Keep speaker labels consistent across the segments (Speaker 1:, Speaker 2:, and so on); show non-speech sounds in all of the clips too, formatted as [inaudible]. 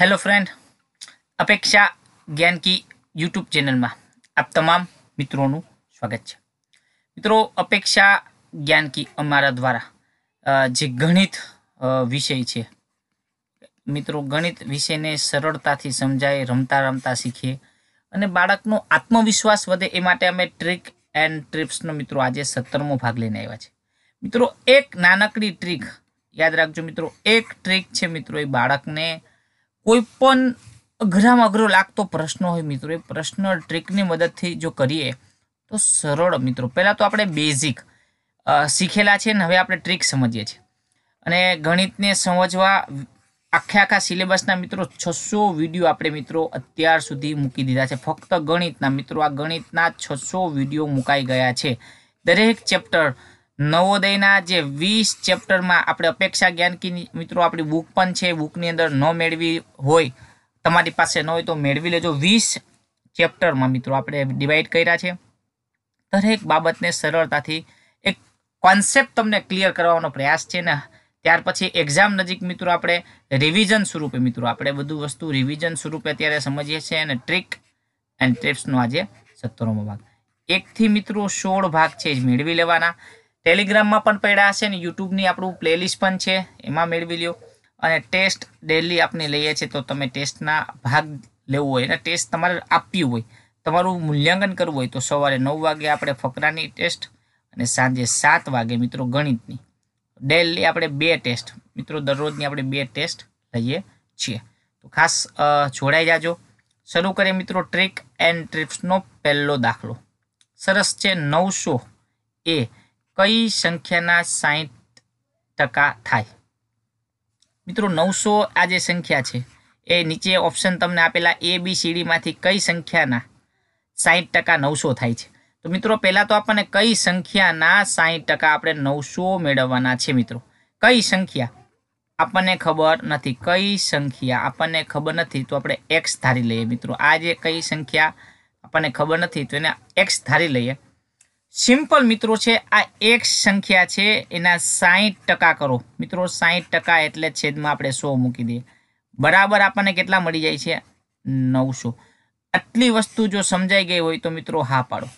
Speaker 1: hello friend અપેક્ષા જ્ઞાન કી YouTube ચેનલમાં આપ તમામ મિત્રોનું સ્વાગત છે મિત્રો અપેક્ષા જ્ઞાન કી અમારા દ્વારા જે ગણિત વિષય છે મિત્રો ગણિત વિષયને સરળતાથી સમજાય રમતા રમતા શીખીએ અને બાળકનો આત્મવિશ્વાસ વધે એ માટે અમે ટ્રીક એન્ડ ટ્રીપ્સનો મિત્રો આજે સત્તરમો ભાગ લઈને આવ્યા છે મિત્રો એક નાનકડી ટ્રીક યાદ રાખજો મિત્રો એક ટ્રીક છે મિત્રો એ બાળકને કોઈ પણ અઘરામાં અઘરો લાગતો પ્રશ્ન હોય મિત્રો એ પ્રશ્ન ટ્રીકની મદદથી જો કરીએ તો સરળ મિત્રો પહેલાં તો આપણે બેઝિક શીખેલા છે ને હવે આપણે ટ્રીક સમજીએ છીએ અને ગણિતને સમજવા આખે આખા સિલેબસના મિત્રો છસો વિડીયો આપણે મિત્રો અત્યાર સુધી મૂકી દીધા છે ફક્ત ગણિતના મિત્રો આ ગણિતના છસો વિડીયો મુકાઈ ગયા છે દરેક ચેપ્ટર નવોદયના જે વીસ ચેપ્ટરમાં આપણે અપેક્ષા જ્ઞાન મિત્રો આપણી બુક પણ છે બુકની અંદર ન મેળવી હોય તમારી પાસે ન હોય તો મેળવી લેજો વીસ ચેપ્ટરમાં મિત્રો આપણે ડિવાઈડ કર્યા છે દરેક બાબતને સરળતાથી એક કોન્સેપ્ટ તમને ક્લિયર કરવાનો પ્રયાસ છે ને ત્યાર પછી એક્ઝામ નજીક મિત્રો આપણે રિવિઝન સ્વરૂપે મિત્રો આપણે બધું વસ્તુ રિવિઝન સ્વરૂપે અત્યારે સમજીએ છીએ અને ટ્રીક એન્ડ ટિપ્સનો આજે સત્તરમો ભાગ એકથી મિત્રો સોળ ભાગ છે જ મેળવી લેવાના ટેલિગ્રામમાં પણ પડ્યા હશે ને યુટ્યુબની આપણું પ્લેલિસ્ટ પણ છે એમાં મેળવી લ્યો અને ટેસ્ટ ડેલી આપણે લઈએ છીએ તો તમે ટેસ્ટના ભાગ લેવો હોય અને ટેસ્ટ તમારે આપવી હોય તમારું મૂલ્યાંકન કરવું હોય તો સવારે નવ વાગે આપણે ફકરાની ટેસ્ટ અને સાંજે સાત વાગે મિત્રો ગણિતની ડેલી આપણે બે ટેસ્ટ મિત્રો દરરોજની આપણે બે ટેસ્ટ લઈએ છીએ તો ખાસ જોડાઈ જાજો શરૂ કરીએ મિત્રો ટ્રીક એન્ડ ટ્રીપ્સનો પહેલો દાખલો સરસ છે નવસો એ કઈ સંખ્યાના સાહીઠ ટકા થાય મિત્રો નવસો આ જે સંખ્યા છે એ નીચે ઓપ્શન તમને આપેલા એ બી સી કઈ સંખ્યાના સાહીઠ ટકા નવસો થાય છે તો મિત્રો પહેલાં તો આપણને કઈ સંખ્યાના સાહીઠ ટકા આપણે નવસો મેળવવાના છે મિત્રો કઈ સંખ્યા આપણને ખબર નથી કઈ સંખ્યા આપણને ખબર નથી તો આપણે એક્સ ધારી લઈએ મિત્રો આ જે કઈ સંખ્યા આપણને ખબર નથી તો એને એક્સ ધારી લઈએ સિમ્પલ મિત્રો છે આ એક સંખ્યા છે એના સાહીઠ ટકા કરો મિત્રો સાહીઠ ટકા એટલે છેદમાં આપણે સો મૂકી દઈએ બરાબર આપણને કેટલા મળી જાય છે નવસો આટલી વસ્તુ જો સમજાઈ ગઈ હોય તો મિત્રો હા પાડો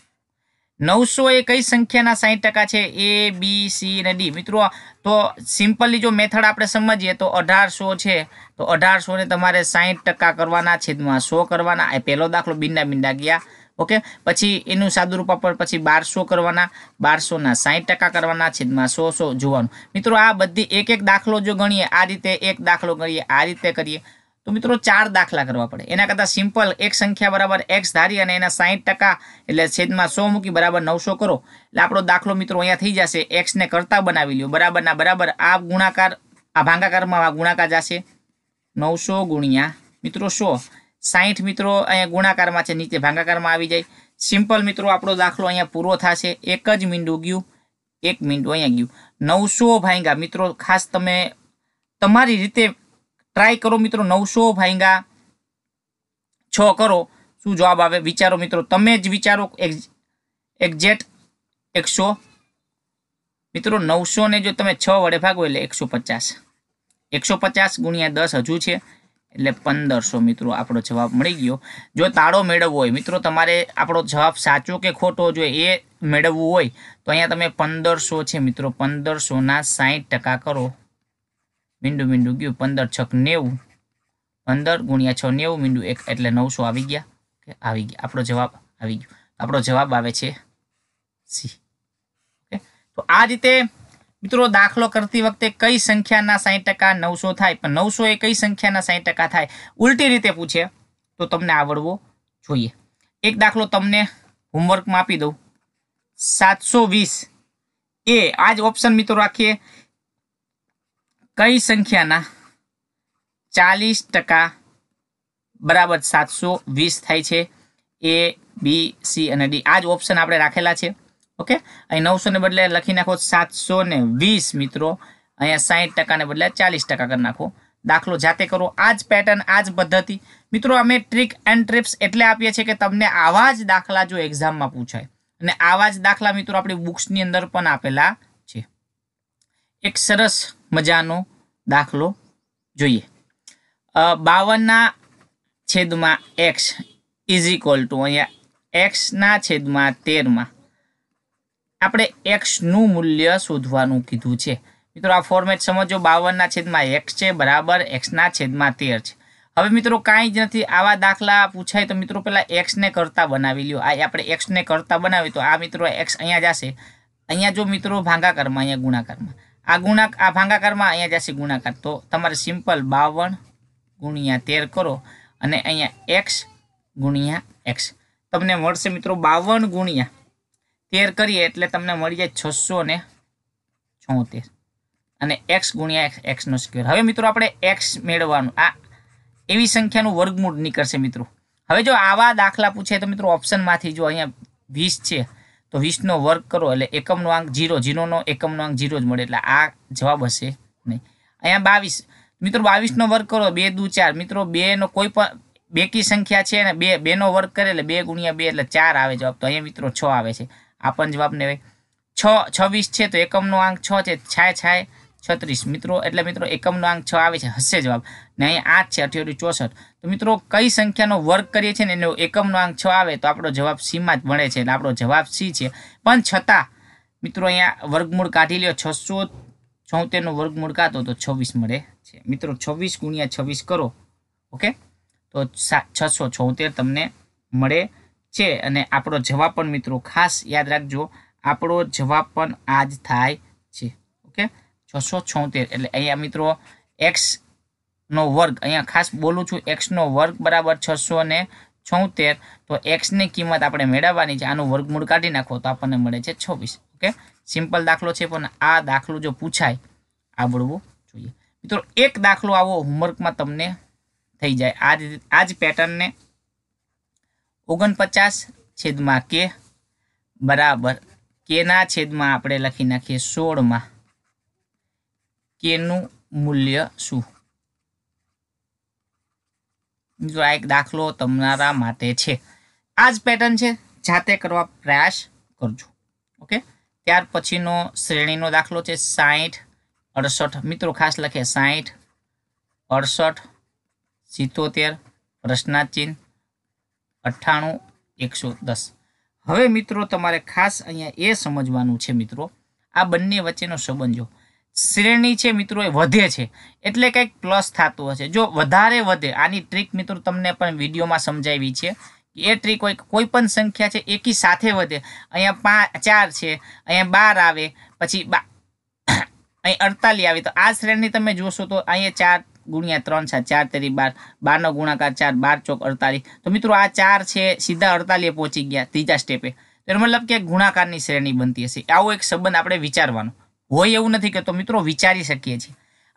Speaker 1: નવસો એ કઈ સંખ્યાના સાહીઠ ટકા છે એ બી સી અને ડી મિત્રો તો સિમ્પલી જો મેથડ આપણે સમજીએ તો અઢારસો છે તો અઢારસોને તમારે સાહીઠ ટકા કરવાના છેદમાં સો કરવાના એ પહેલો દાખલો બિંડા બિંડા ગયા ઓકે પછી એનું સાદુરૂપ પર પછી બારસો કરવાના બારસોના સાહીઠ ટકા કરવાના છેદમાં સો સો જોવાનું મિત્રો આ બધી એક એક દાખલો જો ગણીએ આ રીતે એક દાખલો ગણીએ આ રીતે કરીએ તો મિત્રો ચાર દાખલા કરવા પડે એના કરતાં સિમ્પલ એક સંખ્યા બરાબર એક્સ ધારી અને એના સાહીઠ ટકા એટલે છેદમાં સો મૂકી બરાબર નવસો કરો એટલે આપણો દાખલો મિત્રો અહીંયા થઈ જશે એક્સને કરતાં બનાવી લ્યો બરાબરના બરાબર આ ગુણાકાર આ ભાંગાકારમાં આ ગુણાકાર જશે નવસો ગુણ્યા મિત્રો સો સાહીઠ મિત્રો અહીંયા ગુણાકારમાં છે નીચે ભાંગાકારમાં આવી જાય સિમ્પલ મિત્રો આપણો દાખલો અહીંયા પૂરો થશે એક જ મીંડું ગયું એક મીંડું અહીંયા ગયું નવસો ભાંગા મિત્રો ખાસ તમે તમારી રીતે ટ્રાય કરો મિત્રો નવસો ભાંગા છ કરો શું જવાબ આવે વિચારો મિત્રો તમે જ વિચારો એક્ઝેટ એકસો મિત્રો નવસોને જો તમે છ વડે ભાગો એટલે એકસો પચાસ એકસો પચાસ ગુણ્યા દસ હજુ છે એટલે પંદરસો મિત્રો આપણો જવાબ મળી ગયો જો તાળો મેળવવો હોય મિત્રો તમારે આપણો જવાબ સાચો કે ખોટો જો એ મેળવવું હોય તો અહીંયા તમે પંદરસો છે મિત્રો પંદરસોના સાહીઠ ટકા કરો મીંડું મીંડું ગયું પંદર છક નેવું પંદર ગુણ્યા છ નેવું મીંડું એક એટલે નવસો આવી ગયા કે આવી ગયા આપણો જવાબ આવી ગયો આપણો જવાબ આવે છે સી ઓકે તો આ રીતે મિત્રો દાખલો કરતી વખતે કઈ સંખ્યાના સાહીઠ ટકા નવસો થાય પણ નવસો એ કઈ સંખ્યાના સાહીઠ ટકા થાય ઉલટી રીતે પૂછે તો તમને આવડવો જોઈએ એક દાખલો તમને હોમવર્કમાં આપી દઉં સાતસો વીસ એ આ જ ઓપ્શન મિત્રો રાખીએ કઈ સંખ્યાના ચાલીસ ટકા બરાબર સાતસો વીસ થાય છે એ બી સી અને ડી આ જ ઓપ્શન આપણે રાખેલા છે ઓકે અહીં નવસો ને બદલે લખી નાખો સાતસો ને વીસ મિત્રો અહીંયા સાહીઠ ટકાને બદલે ચાલીસ ટકા કરી નાખો દાખલો જાતે કરો આ જ પેટર્ન આ જ પદ્ધતિ મિત્રો અમે ટ્રીક એન્ડ ટ્રીપ્સ એટલે આપીએ છીએ કે તમને આવા જ દાખલા જો એક્ઝામમાં પૂછાય અને આવા જ દાખલા મિત્રો આપણી બુક્સની અંદર પણ આપેલા છે એક સરસ મજાનો દાખલો જોઈએ બાવનના છેદમાં એક્સ ઇઝ ઇક્વલ ટુ અહીંયા એક્સના છેદમાં તેરમાં આપણે એક્સનું મૂલ્ય શોધવાનું કીધું છે મિત્રો આ ફોર્મેટ સમજો બાવનના છેદમાં એક્સ છે બરાબર એક્સના છેદમાં તેર છે હવે મિત્રો કાંઈ જ નથી આવા દાખલા પૂછાય તો મિત્રો પહેલાં એક્સને કરતાં બનાવી લ્યો આ આપણે એક્સને કરતાં બનાવી તો આ મિત્રો એક્સ અહીંયા જશે અહીંયા જો મિત્રો ભાંગાકારમાં અહીંયા ગુણાકારમાં આ ગુણા આ ભાંગાકારમાં અહીંયા જશે ગુણાકાર તો તમારે સિમ્પલ બાવન ગુણ્યા તેર કરો અને અહીંયા એક્સ ગુણ્યા એક્સ તમને મળશે મિત્રો બાવન ગુણ્યા તેર કરીએ એટલે તમને મળી જાય છસો ને છોતેર અને એક્સ ગુણ્યા એક્સ એક્સનો સ્ક્વેર હવે મિત્રો આપણે એક્સ મેળવવાનું આ એવી સંખ્યાનું વર્ગમૂળ નીકળશે મિત્રો હવે જો આવા દાખલા પૂછે તો મિત્રો ઓપ્શનમાંથી જો અહીંયા વીસ છે તો વીસનો વર્ગ કરો એટલે એકમનો આંક ઝીરો ઝીરોનો એકમનો આંક જીરો જ મળે એટલે આ જવાબ હશે નહીં અહીંયા બાવીસ મિત્રો બાવીસનો વર્ગ કરો બે દુ ચાર મિત્રો બેનો કોઈ પણ બેકી સંખ્યા છે ને બે બેનો વર્ગ કરે એટલે બે ગુણ્યા બે એટલે ચાર આવે જવાબ તો અહીંયા મિત્રો છ આવે છે આ પણ જવાબ ને છ છવ્વીસ છે તો એકમનો આંક છ છે છાય છાય છત્રીસ મિત્રો એટલે મિત્રો એકમનો આંક છ આવે છે હશે જવાબ ને અહીં આઠ છે અઠ્યોટી ચોસઠ તો મિત્રો કઈ સંખ્યાનો વર્ગ કરીએ છીએ ને એનો એકમનો આંક છ આવે તો આપણો જવાબ સીમાં જ મળે છે એટલે આપણો જવાબ સી છે પણ છતાં મિત્રો અહીંયા વર્ગમૂળ કાઢી લ્યો છસો ચોતેરનો વર્ગમૂળ કાઢો તો છવ્વીસ મળે છે મિત્રો છવ્વીસ ગુણ્યા છવ્વીસ કરો ઓકે તો છસો છોતેર તમને મળે છે અને આપણો જવાબ પણ મિત્રો ખાસ યાદ રાખજો આપણો જવાબ પણ આ જ થાય છે ઓકે છસો છોતેર એટલે અહીંયા મિત્રો એક્સનો વર્ગ અહીંયા ખાસ બોલું છું એક્સનો વર્ગ બરાબર છસો ને છોતેર તો એક્સની કિંમત આપણે મેળવવાની છે આનું વર્ગમૂળ કાઢી નાખો તો આપણને મળે છે છવ્વીસ ઓકે સિમ્પલ દાખલો છે પણ આ દાખલો જો પૂછાય આવડવું જોઈએ મિત્રો એક દાખલો આવો હોમવર્કમાં તમને થઈ જાય આ જ આ જ પેટર્નને ઓગણપચાસ છેદમાં કે બરાબર કેના છેદમાં આપણે લખી નાખીએ સોળમાં કેનું મૂલ્ય શું જો આ એક દાખલો તમારા માટે છે આ જ પેટર્ન છે જાતે કરવા પ્રયાસ કરજો ઓકે ત્યાર પછીનો શ્રેણીનો દાખલો છે સાહીઠ અડસઠ મિત્રો ખાસ લખે સાહીઠ અડસઠ સિત્તોતેર પ્રશ્નાચિહ્ન અઠ્ઠાણું એકસો દસ હવે મિત્રો તમારે ખાસ અહીંયા એ સમજવાનું છે મિત્રો આ બંને વચ્ચેનો સંબંધ જો શ્રેણી છે મિત્રો એ વધે છે એટલે કંઈક પ્લસ થતું હશે જો વધારે વધે આની ટ્રીક મિત્રો તમને પણ વિડીયોમાં સમજાવી છે એ ટ્રીક હોય કોઈ પણ સંખ્યા છે એકી સાથે વધે અહીંયા પાંચ ચાર છે અહીંયા બાર આવે પછી બા [coughs] અહીં અડતાલીસ આવે તો આ શ્રેણી તમે જોશો તો અહીંયા ચાર ગુણ્યા ત્રણ સાત ચાર તેરી બાર બારનો ગુણાકાર ચાર બાર ચોક અડતાલીસ તો મિત્રો આ ચાર છે સીધા અડતાલીએ પહોંચી ગયા ત્રીજા સ્ટેપે એનો મતલબ કે ગુણાકારની શ્રેણી બનતી હશે આવો એક સંબંધ આપણે વિચારવાનો હોય એવું નથી કે તો મિત્રો વિચારી શકીએ છીએ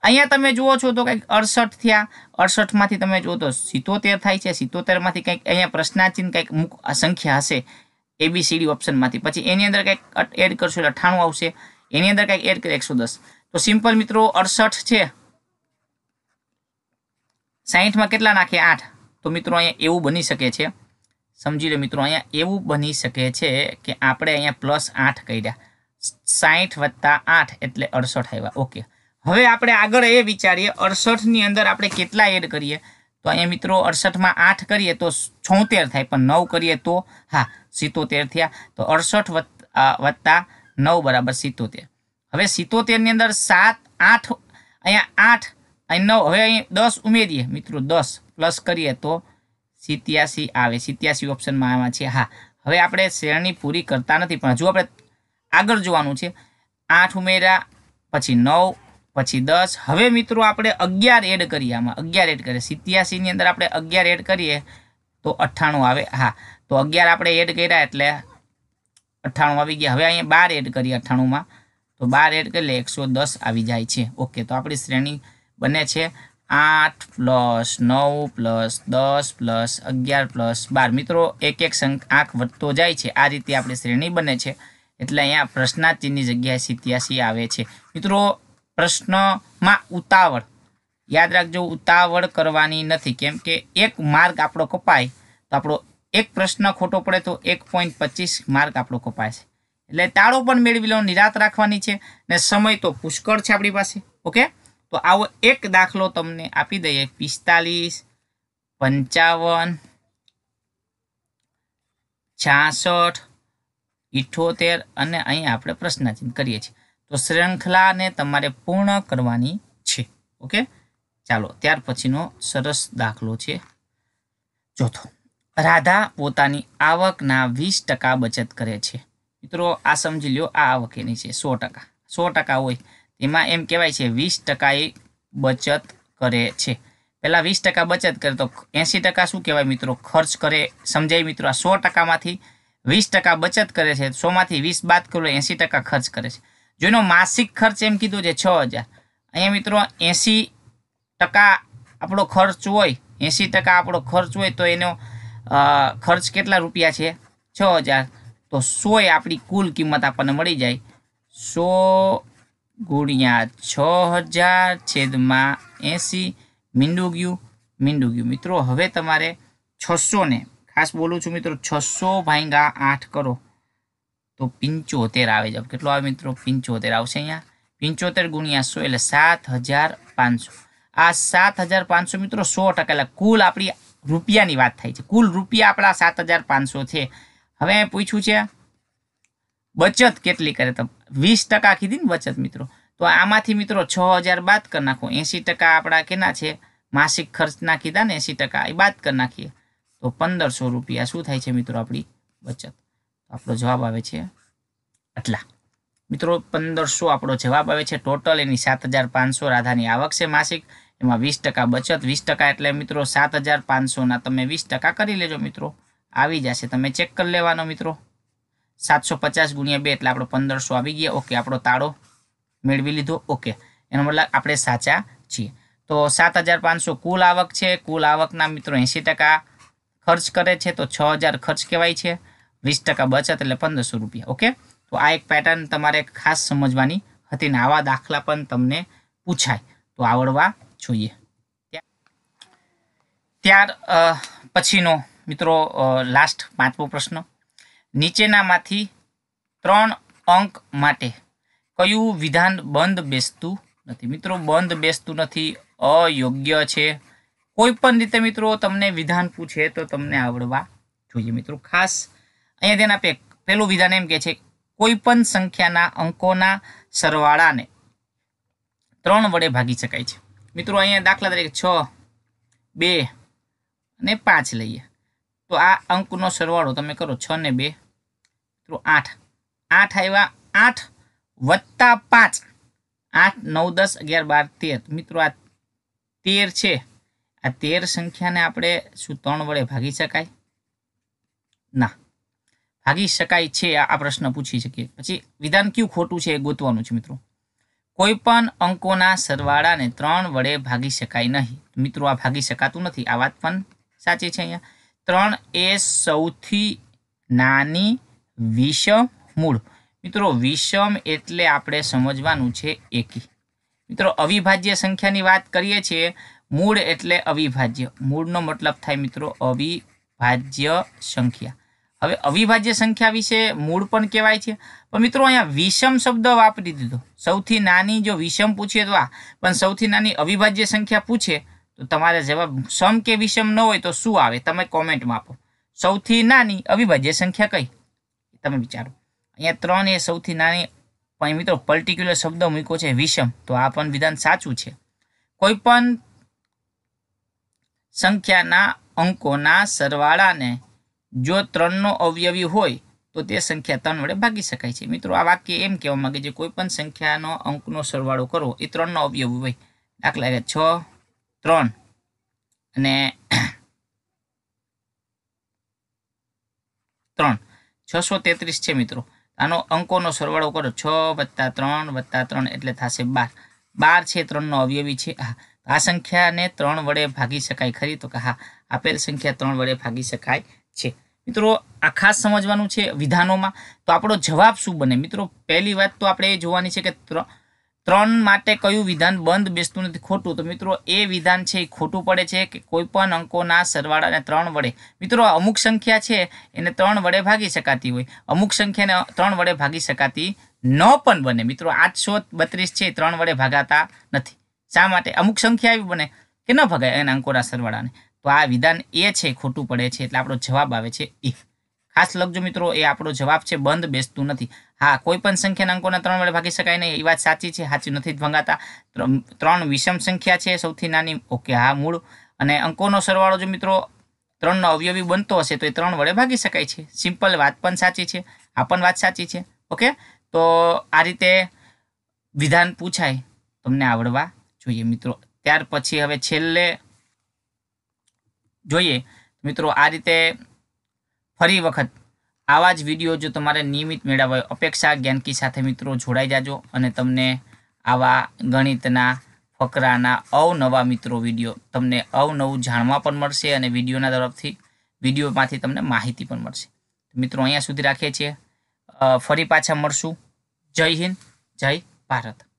Speaker 1: અહીંયા તમે જુઓ છો તો કંઈક અડસઠ થયા અડસઠમાંથી તમે જુઓ તો સિત્તોતેર થાય છે સિત્તોતેરમાંથી કંઈક અહીંયા પ્રશ્નાચિહ્ન કંઈક અમુક સંખ્યા હશે એબીસીડી ઓપ્શનમાંથી પછી એની અંદર કંઈક એડ કરશો એટલે અઠ્ઠાણું આવશે એની અંદર કંઈક એડ કરે એકસો દસ તો સિમ્પલ મિત્રો અડસઠ છે સાહીઠમાં કેટલા નાખીએ આઠ તો મિત્રો અહીંયા એવું બની શકે છે સમજી લો મિત્રો અહીંયા એવું બની શકે છે કે આપણે અહીંયા પ્લસ આઠ કર્યા સાહીઠ વત્તા આઠ એટલે અડસઠ આવ્યા ઓકે હવે આપણે આગળ એ વિચારીએ અડસઠની અંદર આપણે કેટલા એડ કરીએ તો અહીંયા મિત્રો અડસઠમાં આઠ કરીએ તો છોતેર થાય પણ નવ કરીએ તો હા સિત્તોતેર થયા તો અડસઠ વત્તા નવ બરાબર સિત્તોતેર હવે સિત્તોતેરની અંદર સાત આઠ અહીંયા આઠ અહીં નવ હવે અહીં દસ ઉમેરીએ મિત્રો દસ પ્લસ કરીએ તો સિત્યાસી આવે સિત્યાસી ઓપ્શનમાં આમાં છે હા હવે આપણે શ્રેણી પૂરી કરતા નથી પણ હજુ આપણે આગળ જોવાનું છે આઠ ઉમેર્યા પછી નવ પછી દસ હવે મિત્રો આપણે અગિયાર એડ કરીએ આમાં અગિયાર એડ કરીએ સિત્યાસીની અંદર આપણે અગિયાર એડ કરીએ તો અઠ્ઠાણું આવે હા તો અગિયાર આપણે એડ કર્યા એટલે અઠ્ઠાણું આવી ગયા હવે અહીંયા બાર એડ કરીએ અઠ્ઠાણુંમાં તો બાર એડ કરી લે એકસો દસ આવી જાય છે ઓકે તો આપણી શ્રેણી બને છે આઠ પ્લસ નવ પ્લસ દસ પ્લસ અગિયાર પ્લસ બાર મિત્રો એક એક આંક વધતો જાય છે આ રીતે આપણી શ્રેણી બને છે એટલે અહીંયા પ્રશ્નાર્થીની જગ્યાએ સિત્યાસી આવે છે મિત્રો પ્રશ્નમાં ઉતાવળ યાદ રાખજો ઉતાવળ કરવાની નથી કેમ કે એક માર્ગ આપણો કપાય તો આપણો એક પ્રશ્ન ખોટો પડે તો એક પોઈન્ટ પચીસ માર્ક આપણો કપાય છે એટલે તાળો પણ મેળવી લો નિરાત રાખવાની છે ને સમય તો પુષ્કળ છે આપણી પાસે ઓકે તો આવો એક દાખલો તમને આપી દઈએ પિસ્તાલીસ પંચાવન છાસઠ ઇઠોતેર અને અહીં આપણે પ્રશ્નચિહ્ન કરીએ છીએ તો શ્રૃંખલાને તમારે પૂર્ણ કરવાની છે ઓકે ચાલો ત્યાર પછીનો સરસ દાખલો છે ચોથો રાધા પોતાની આવકના વીસ ટકા બચત કરે છે મિત્રો આ સમજી લ્યો આ આવક એની છે સો ટકા સો ટકા હોય એમાં એમ કહેવાય છે વીસ ટકા એ બચત કરે છે પહેલાં વીસ ટકા બચત કરે તો એંસી ટકા શું કહેવાય મિત્રો ખર્ચ કરે સમજાય મિત્રો આ સો ટકામાંથી વીસ ટકા બચત કરે છે સોમાંથી વીસ બાદ કરો એંસી ટકા ખર્ચ કરે છે જો એનો માસિક ખર્ચ એમ કીધું છે છ હજાર અહીંયા મિત્રો એંસી ટકા આપણો ખર્ચ હોય એંસી ટકા આપણો ખર્ચ હોય તો એનો ખર્ચ કેટલા રૂપિયા છે છ હજાર તો સોય આપણી કુલ કિંમત આપણને મળી જાય સો ગુણ્યા છ હજાર છેદમાં એંસી મીંડું ગયું મીંડું ગયું મિત્રો હવે તમારે છસોને ખાસ બોલું છું મિત્રો છસો ભાંગા આઠ કરો તો પંચોતેર આવે છે કેટલો આવે મિત્રો પંચોતેર આવશે અહીંયા પંચોતેર ગુણ્યા સો એટલે સાત હજાર પાંચસો આ સાત હજાર પાંચસો મિત્રો સો ટકા એટલે કુલ આપણી રૂપિયાની વાત થાય છે કુલ રૂપિયા આપણા સાત હજાર પાંચસો છે હવે પૂછ્યું છે બચત કેટલી કરે તમે વીસ ટકા કીધી ને બચત મિત્રો તો આમાંથી મિત્રો છ હજાર બાદ કરી નાખો એંસી ટકા આપણા કેના છે માસિક ખર્ચના કીધા ને એંસી ટકા એ બાદ કરી નાખીએ તો પંદરસો રૂપિયા શું થાય છે મિત્રો આપણી બચત આપણો જવાબ આવે છે આટલા મિત્રો પંદરસો આપણો જવાબ આવે છે ટોટલ એની સાત હજાર પાંચસો રાધાની આવક છે માસિક એમાં વીસ ટકા બચત વીસ ટકા એટલે મિત્રો સાત હજાર પાંચસોના તમે વીસ ટકા કરી લેજો મિત્રો આવી જશે તમે ચેક કરી લેવાનો મિત્રો સાતસો પચાસ ગુણ્યા બે એટલે આપણો પંદરસો આવી ગયા ઓકે આપણો તાળો મેળવી લીધો ઓકે એનો મતલબ આપણે સાચા છીએ તો સાત હજાર પાંચસો કુલ આવક છે કુલ આવકના મિત્રો એંસી ટકા ખર્ચ કરે છે તો છ હજાર ખર્ચ કહેવાય છે વીસ ટકા બચત એટલે પંદરસો રૂપિયા ઓકે તો આ એક પેટર્ન તમારે ખાસ સમજવાની હતી ને આવા દાખલા પણ તમને પૂછાય તો આવડવા જોઈએ ત્યાર પછીનો મિત્રો લાસ્ટ પાંચમો પ્રશ્ન નીચેનામાંથી ત્રણ અંક માટે કયું વિધાન બંધ બેસતું નથી મિત્રો બંધ બેસતું નથી અયોગ્ય છે કોઈ પણ રીતે મિત્રો તમને વિધાન પૂછે તો તમને આવડવા જોઈએ મિત્રો ખાસ અહીંયા ધ્યાન આપે પહેલું વિધાન એમ કે છે કોઈ પણ સંખ્યાના અંકોના સરવાળાને ત્રણ વડે ભાગી શકાય છે મિત્રો અહીંયા દાખલા તરીકે છ બે અને પાંચ લઈએ તો આ અંકનો સરવાળો તમે કરો છ ને બે તો આઠ આઠ આવ્યા આઠ વત્તા પાંચ આઠ નવ દસ અગિયાર બાર તેર મિત્રો આ તેર છે આ તેર સંખ્યાને આપણે શું ત્રણ વડે ભાગી શકાય ના ભાગી શકાય છે આ પ્રશ્ન પૂછી શકીએ પછી વિધાન કયું ખોટું છે એ ગોતવાનું છે મિત્રો કોઈ પણ અંકોના સરવાળાને ત્રણ વડે ભાગી શકાય નહીં મિત્રો આ ભાગી શકાતું નથી આ વાત પણ સાચી છે અહીંયા ત્રણ એ સૌથી નાની વિષમ મૂળ મિત્રો વિષમ એટલે આપણે સમજવાનું છે એકી મિત્રો અવિભાજ્ય સંખ્યાની વાત કરીએ છીએ મૂળ એટલે અવિભાજ્ય મૂળનો મતલબ થાય મિત્રો અવિભાજ્ય સંખ્યા હવે અવિભાજ્ય સંખ્યા વિશે મૂળ પણ કહેવાય છે પણ મિત્રો અહીંયા વિષમ શબ્દ વાપરી દીધો સૌથી નાની જો વિષમ પૂછીએ તો આ પણ સૌથી નાની અવિભાજ્ય સંખ્યા પૂછે તો તમારા જવાબ સમ કે વિષમ ન હોય તો શું આવે તમે કોમેન્ટમાં આપો સૌથી નાની અવિભાજ્ય સંખ્યા કઈ તમે વિચારો અહીંયા ત્રણ એ સૌથી નાની પણ મિત્રો પર્ટિક્યુલર શબ્દ મૂક્યો છે વિષમ તો આ પણ વિધાન સાચું છે કોઈ પણ સંખ્યાના અંકોના સરવાળાને જો ત્રણનો અવયવી હોય તો તે સંખ્યા ત્રણ વડે ભાગી શકાય છે મિત્રો આ વાક્ય એમ કહેવા માંગે છે કોઈ પણ સંખ્યાનો અંકનો સરવાળો કરો એ ત્રણનો અવયવી હોય દાખલા છ ત્રણ અને [clears throat] ત્રણ છસો તેત્રીસ છે મિત્રો આનો અંકોનો સરવાળો કરો છ વત્તા ત્રણ વત્તા ત્રણ એટલે થશે બાર બાર છે ત્રણનો અવયવી છે હા આ સંખ્યાને ત્રણ વડે ભાગી શકાય ખરી તો કે હા આપેલ સંખ્યા ત્રણ વડે ભાગી શકાય છે મિત્રો આ ખાસ સમજવાનું છે વિધાનોમાં તો આપણો જવાબ શું બને મિત્રો પહેલી વાત તો આપણે એ જોવાની છે કે ત્રણ ત્રણ માટે કયું વિધાન બંધ બેસતું નથી ખોટું તો મિત્રો એ વિધાન છે એ ખોટું પડે છે કે કોઈપણ અંકોના સરવાળાને ત્રણ વડે મિત્રો અમુક સંખ્યા છે એને ત્રણ વડે ભાગી શકાતી હોય અમુક સંખ્યાને ત્રણ વડે ભાગી શકાતી ન પણ બને મિત્રો આઠસો બત્રીસ છે ત્રણ વડે ભાગાતા નથી શા માટે અમુક સંખ્યા એવી બને કે ન ભગાય એના અંકોના સરવાળાને તો આ વિધાન એ છે ખોટું પડે છે એટલે આપણો જવાબ આવે છે એ ખાસ લખજો મિત્રો એ આપણો જવાબ છે બંધ બેસતું નથી હા કોઈ પણ સંખ્યાના અંકોના ત્રણ વડે ભાગી શકાય નહીં એ વાત સાચી છે સાચી નથી ભંગાતા ત્રણ વિષમ સંખ્યા છે સૌથી નાની ઓકે હા મૂળ અને અંકોનો સરવાળો જો મિત્રો ત્રણનો અવયવી બનતો હશે તો એ ત્રણ વડે ભાગી શકાય છે સિમ્પલ વાત પણ સાચી છે આ પણ વાત સાચી છે ઓકે તો આ રીતે વિધાન પૂછાય તમને આવડવા જોઈએ મિત્રો ત્યાર પછી હવે છેલ્લે જોઈએ મિત્રો આ રીતે ફરી વખત આવા જ વિડીયો જો તમારે નિયમિત મેળવવા હોય અપેક્ષા જ્ઞાનકી સાથે મિત્રો જોડાઈ જાજો અને તમને આવા ગણિતના ફકરાના અવનવા મિત્રો વિડીયો તમને અવનવું જાણવા પણ મળશે અને વિડીયોના તરફથી વિડીયોમાંથી તમને માહિતી પણ મળશે મિત્રો અહીંયા સુધી રાખીએ છીએ ફરી પાછા મળશું જય હિન્દ જય ભારત